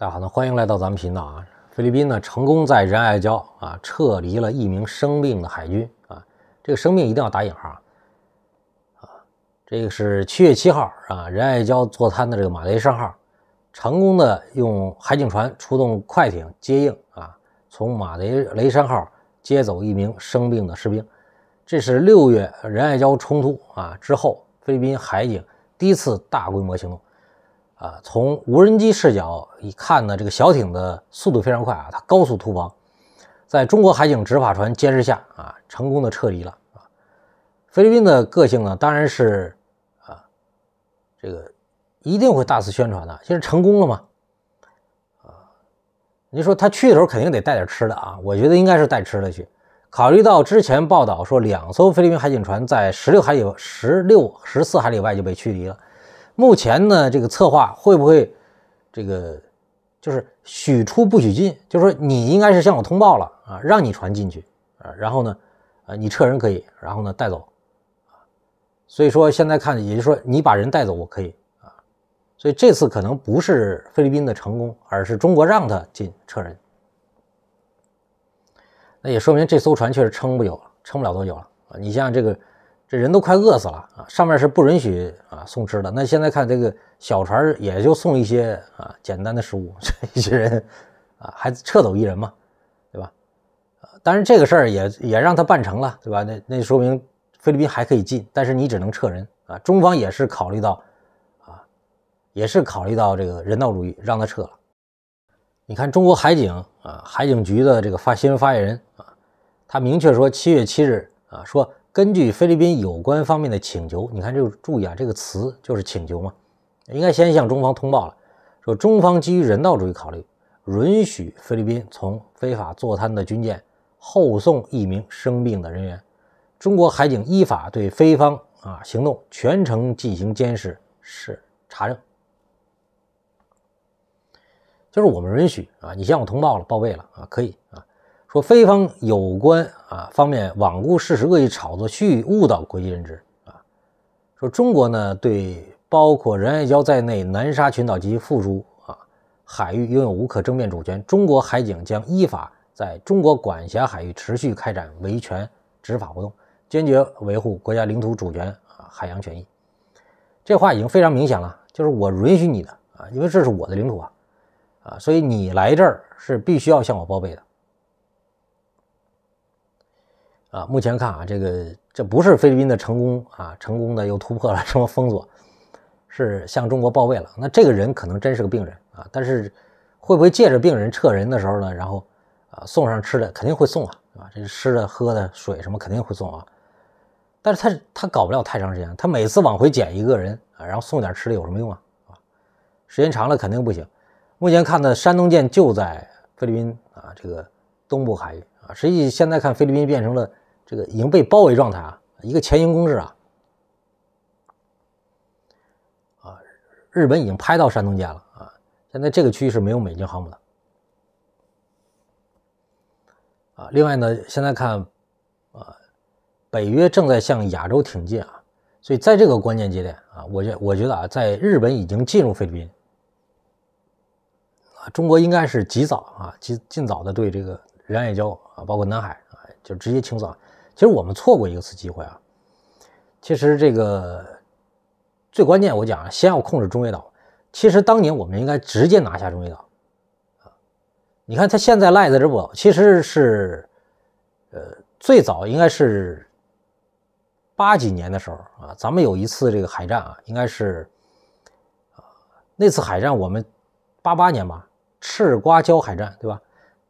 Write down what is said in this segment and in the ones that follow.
大家好，那欢迎来到咱们频道啊！菲律宾呢，成功在仁爱礁啊撤离了一名生病的海军啊，这个生病一定要打引号啊。这个是七月七号啊，仁爱礁坐滩的这个马雷山号，成功的用海警船出动快艇接应啊，从马雷雷山号接走一名生病的士兵。这是六月仁爱礁冲突啊之后，菲律宾海警第一次大规模行动。啊，从无人机视角一看呢，这个小艇的速度非常快啊，它高速突防，在中国海警执法船监视下啊，成功的撤离了啊。菲律宾的个性呢，当然是啊，这个一定会大肆宣传的，就是成功了嘛啊。你说他去的时候肯定得带点吃的啊，我觉得应该是带吃的去。考虑到之前报道说两艘菲律宾海警船在十六海里、十六十四海里外就被驱离了。目前呢，这个策划会不会，这个就是许出不许进，就是说你应该是向我通报了啊，让你船进去啊，然后呢，呃，你撤人可以，然后呢带走啊，所以说现在看，也就是说你把人带走我可以啊，所以这次可能不是菲律宾的成功，而是中国让他进撤人，那也说明这艘船确实撑不了，撑不了多久了啊，你像这个。这人都快饿死了啊！上面是不允许啊送吃的。那现在看这个小船也就送一些啊简单的食物，这一些人啊还撤走一人嘛，对吧？啊，但是这个事儿也也让他办成了，对吧？那那说明菲律宾还可以进，但是你只能撤人啊。中方也是考虑到啊，也是考虑到这个人道主义，让他撤了。你看中国海警啊，海警局的这个发新闻发言人啊，他明确说七月七日啊说。根据菲律宾有关方面的请求，你看这个注意啊，这个词就是请求嘛，应该先向中方通报了，说中方基于人道主义考虑，允许菲律宾从非法坐滩的军舰后送一名生病的人员。中国海警依法对菲方啊行动全程进行监视是查证，就是我们允许啊，你向我通报了报备了啊，可以啊。说菲方有关啊方面罔顾事实，恶意炒作，蓄意误导国际认知啊。说中国呢对包括仁爱礁在内南沙群岛及其附属啊海域拥有无可争辩主权。中国海警将依法在中国管辖海域持续开展维权执法活动，坚决维护国家领土主权啊海洋权益。这话已经非常明显了，就是我允许你的啊，因为这是我的领土啊啊，所以你来这儿是必须要向我报备的。啊，目前看啊，这个这不是菲律宾的成功啊，成功的又突破了什么封锁，是向中国报备了。那这个人可能真是个病人啊，但是会不会借着病人撤人的时候呢？然后啊，送上吃的肯定会送啊啊，这吃的喝的水什么肯定会送啊。但是他他搞不了太长时间，他每次往回捡一个人啊，然后送点吃的有什么用啊？啊，时间长了肯定不行。目前看呢，山东舰就在菲律宾啊这个东部海域啊，实际现在看菲律宾变成了。这个已经被包围状态啊，一个前迎攻势啊，啊，日本已经拍到山东舰了啊，现在这个区域是没有美军航母的啊。另外呢，现在看啊，北约正在向亚洲挺进啊，所以在这个关键节点啊，我觉我觉得啊，在日本已经进入菲律宾啊，中国应该是及早啊，及尽早的对这个南海交啊，包括南海啊，就直接清扫。其实我们错过一次机会啊！其实这个最关键，我讲啊，先要控制中越岛。其实当年我们应该直接拿下中越岛啊！你看他现在赖在这不，其实是呃最早应该是八几年的时候啊，咱们有一次这个海战啊，应该是啊那次海战我们八八年吧，赤瓜礁海战对吧？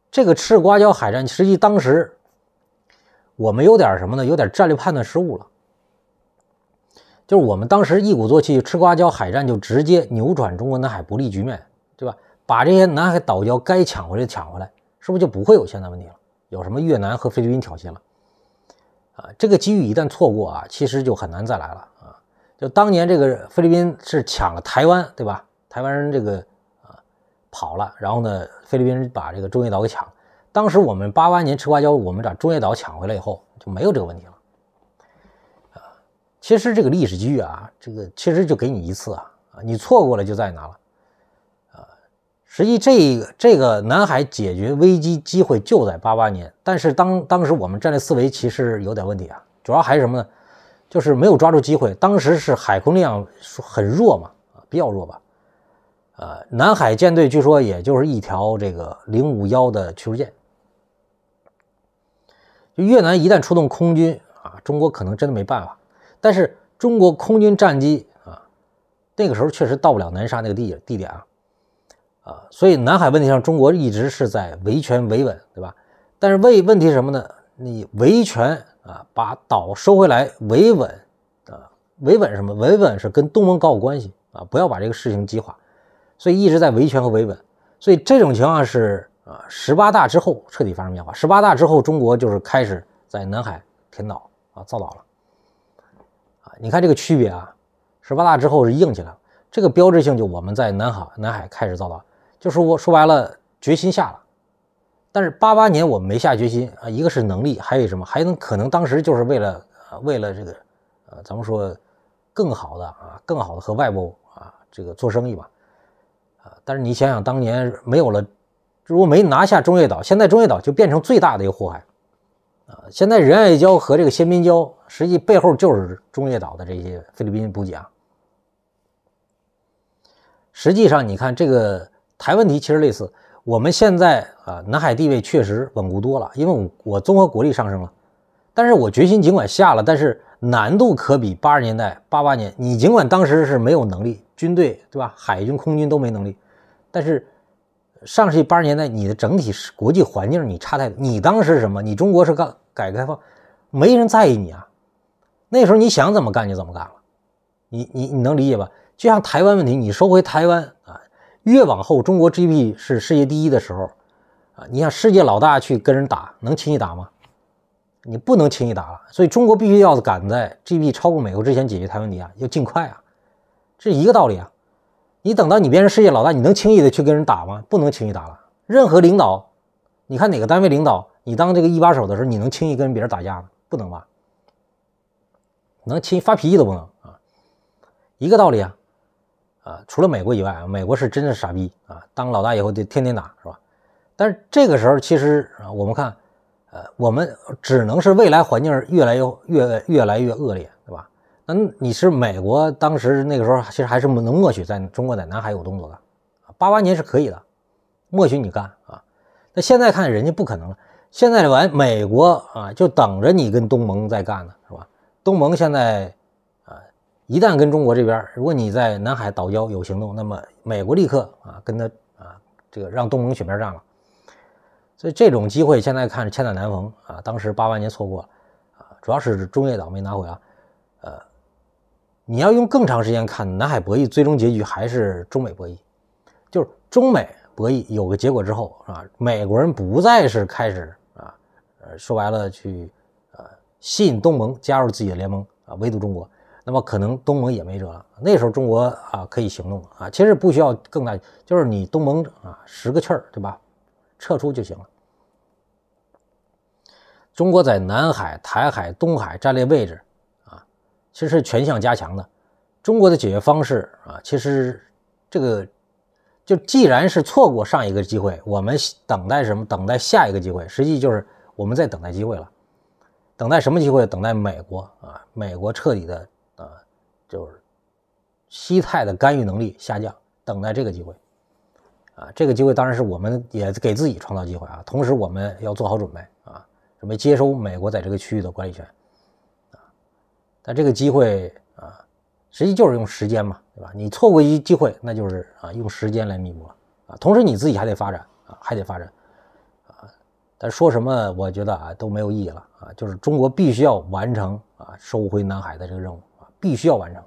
这个赤瓜礁海战实际当时。我们有点什么呢？有点战略判断失误了。就是我们当时一鼓作气吃瓜礁海战，就直接扭转中国南海不利局面，对吧？把这些南海岛礁该抢回来抢回来，是不是就不会有现在问题了？有什么越南和菲律宾挑衅了？啊，这个机遇一旦错过啊，其实就很难再来了啊！就当年这个菲律宾是抢了台湾，对吧？台湾人这个啊跑了，然后呢，菲律宾把这个中业岛给抢。了。当时我们八八年吃瓜蕉，我们把中业岛抢回来以后就没有这个问题了。啊，其实这个历史机遇啊，这个其实就给你一次啊，啊，你错过了就再拿了。啊，实际这个这个南海解决危机机会就在八八年，但是当当时我们战略思维其实有点问题啊，主要还是什么呢？就是没有抓住机会。当时是海空力量很弱嘛，啊，比较弱吧。呃，南海舰队据说也就是一条这个零五幺的驱逐舰。就越南一旦出动空军啊，中国可能真的没办法。但是中国空军战机啊，那个时候确实到不了南沙那个地地点啊，啊，所以南海问题上，中国一直是在维权维稳，对吧？但是为问题是什么呢？你维权啊，把岛收回来；维稳啊，维稳什么？维稳是跟东盟搞好关系啊，不要把这个事情激化。所以一直在维权和维稳。所以这种情况是。啊，十八大之后彻底发生变化。十八大之后，中国就是开始在南海填岛啊，造岛了。啊，你看这个区别啊，十八大之后是硬起来了。这个标志性就我们在南海南海开始造岛，就是我说白了决心下了。但是八八年我们没下决心啊，一个是能力，还有什么，还能可能当时就是为了为了这个呃，咱们说更好的啊，更好的和外部啊这个做生意吧啊。但是你想想，当年没有了。如果没拿下中业岛，现在中业岛就变成最大的一个祸害，啊，现在仁爱礁和这个仙滨礁，实际背后就是中业岛的这些菲律宾补给啊。实际上，你看这个台问题其实类似，我们现在啊，南海地位确实稳固多了，因为我我综合国力上升了，但是我决心尽管下了，但是难度可比八十年代八八年，你尽管当时是没有能力，军队对吧，海军空军都没能力，但是。上世纪八十年代，你的整体是国际环境你差太多。你当时是什么？你中国是刚改革开放，没人在意你啊。那时候你想怎么干就怎么干了。你你你能理解吧？就像台湾问题，你收回台湾啊，越往后中国 GDP 是世界第一的时候啊，你想世界老大去跟人打，能轻易打吗？你不能轻易打。了，所以中国必须要赶在 GDP 超过美国之前解决台湾问题啊，要尽快啊，这是一个道理啊。你等到你变成世界老大，你能轻易的去跟人打吗？不能轻易打了。任何领导，你看哪个单位领导，你当这个一把手的时候，你能轻易跟别人打架吗？不能吧。能轻易发脾气都不能啊，一个道理啊。啊，除了美国以外，美国是真的是傻逼啊。当老大以后就天天打是吧？但是这个时候其实啊，我们看，呃，我们只能是未来环境越来越越越来越恶劣，对吧？嗯，你是美国当时那个时候，其实还是能默许在中国在南海有动作的，八八年是可以的，默许你干啊。那现在看人家不可能了，现在完美国啊就等着你跟东盟在干呢，是吧？东盟现在啊，一旦跟中国这边，如果你在南海岛礁有行动，那么美国立刻啊跟他啊这个让东盟选边站了。所以这种机会现在看千载难逢啊，当时八八年错过了啊，主要是中业岛没拿回啊。你要用更长时间看南海博弈，最终结局还是中美博弈，就是中美博弈有个结果之后啊，美国人不再是开始啊，呃，说白了去呃吸引东盟加入自己的联盟啊，围堵中国，那么可能东盟也没辙了，那时候中国啊可以行动了啊，其实不需要更大，就是你东盟啊十个气儿对吧，撤出就行了。中国在南海、台海、东海战略位置。其实是全向加强的，中国的解决方式啊，其实这个就既然是错过上一个机会，我们等待什么？等待下一个机会，实际就是我们在等待机会了，等待什么机会？等待美国啊，美国彻底的啊，就是西太的干预能力下降，等待这个机会啊，这个机会当然是我们也给自己创造机会啊，同时我们要做好准备啊，准备接收美国在这个区域的管理权。但这个机会啊，实际就是用时间嘛，对吧？你错过一机会，那就是啊，用时间来弥补了啊。同时你自己还得发展啊，还得发展啊。但说什么，我觉得啊，都没有意义了啊。就是中国必须要完成啊，收回南海的这个任务啊，必须要完成。